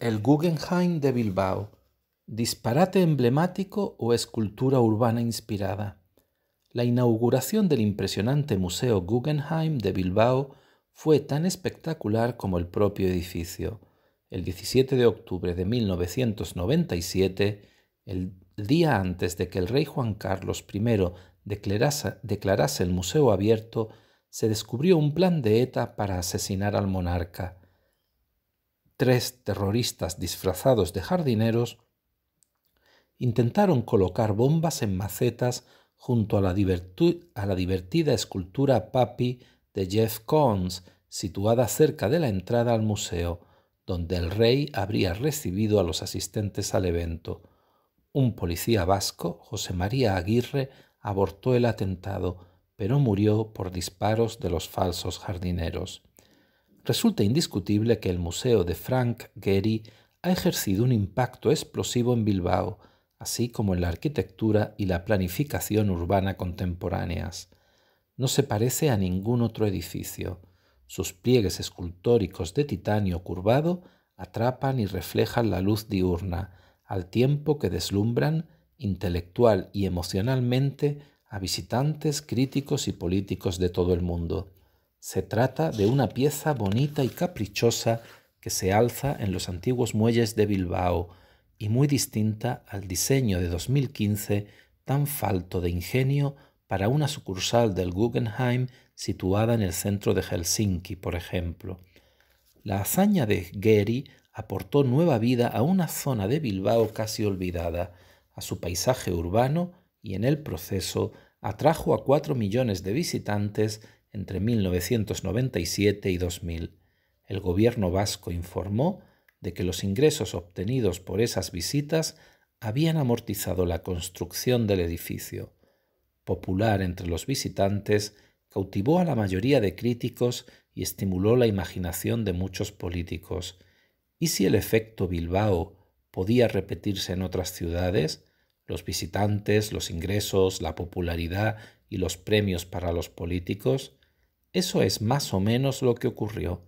El Guggenheim de Bilbao. Disparate emblemático o escultura urbana inspirada. La inauguración del impresionante Museo Guggenheim de Bilbao fue tan espectacular como el propio edificio. El 17 de octubre de 1997, el día antes de que el rey Juan Carlos I declarase, declarase el museo abierto, se descubrió un plan de ETA para asesinar al monarca tres terroristas disfrazados de jardineros intentaron colocar bombas en macetas junto a la, divertida escultura Papi de Jeff Koons, situada cerca de la entrada al museo, donde el rey habría recibido a los asistentes al evento. Un policía vasco, José María Aguirre, abortó el atentado, pero murió por disparos de los falsos jardineros resulta indiscutible que el Museo de Frank Gehry ha ejercido un impacto explosivo en Bilbao, así como en la arquitectura y la planificación urbana contemporáneas. No se parece a ningún otro edificio. Sus pliegues escultóricos de titanio curvado atrapan y reflejan la luz diurna, al tiempo que deslumbran intelectual y emocionalmente a visitantes, críticos y políticos de todo el mundo. Se trata de una pieza bonita y caprichosa que se alza en los antiguos muelles de Bilbao y muy distinta al diseño de 2015 tan falto de ingenio para una sucursal del Guggenheim situada en el centro de Helsinki, por ejemplo. La hazaña de Gehry aportó nueva vida a una zona de Bilbao casi olvidada, a su paisaje urbano y en el proceso atrajo a cuatro millones de visitantes entre 1997 y 2000, el gobierno vasco informó de que los ingresos obtenidos por esas visitas habían amortizado la construcción del edificio. Popular entre los visitantes, cautivó a la mayoría de críticos y estimuló la imaginación de muchos políticos. ¿Y si el efecto Bilbao podía repetirse en otras ciudades? Los visitantes, los ingresos, la popularidad y los premios para los políticos. Eso es más o menos lo que ocurrió.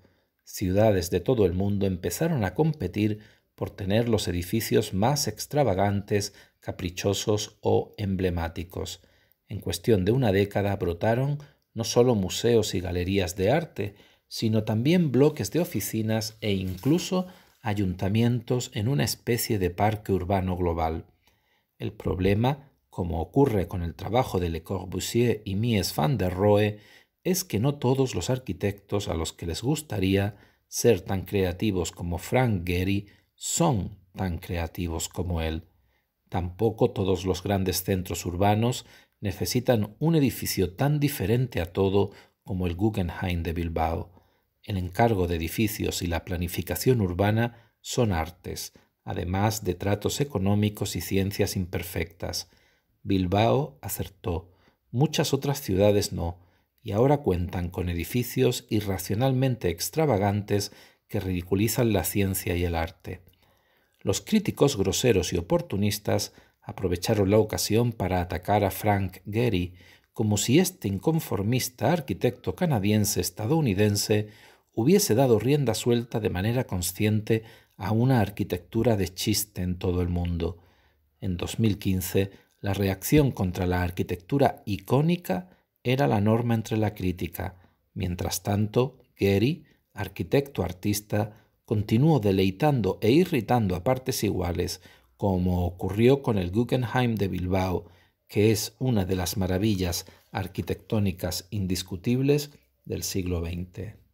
Ciudades de todo el mundo empezaron a competir por tener los edificios más extravagantes, caprichosos o emblemáticos. En cuestión de una década brotaron no solo museos y galerías de arte, sino también bloques de oficinas e incluso ayuntamientos en una especie de parque urbano global. El problema, como ocurre con el trabajo de Le Corbusier y Mies van der Rohe, es que no todos los arquitectos a los que les gustaría ser tan creativos como Frank Gehry son tan creativos como él. Tampoco todos los grandes centros urbanos necesitan un edificio tan diferente a todo como el Guggenheim de Bilbao. El encargo de edificios y la planificación urbana son artes, además de tratos económicos y ciencias imperfectas. Bilbao acertó, muchas otras ciudades no, y ahora cuentan con edificios irracionalmente extravagantes que ridiculizan la ciencia y el arte. Los críticos groseros y oportunistas aprovecharon la ocasión para atacar a Frank Gehry como si este inconformista arquitecto canadiense-estadounidense hubiese dado rienda suelta de manera consciente a una arquitectura de chiste en todo el mundo. En 2015, la reacción contra la arquitectura icónica era la norma entre la crítica. Mientras tanto, Gary, arquitecto artista, continuó deleitando e irritando a partes iguales, como ocurrió con el Guggenheim de Bilbao, que es una de las maravillas arquitectónicas indiscutibles del siglo XX.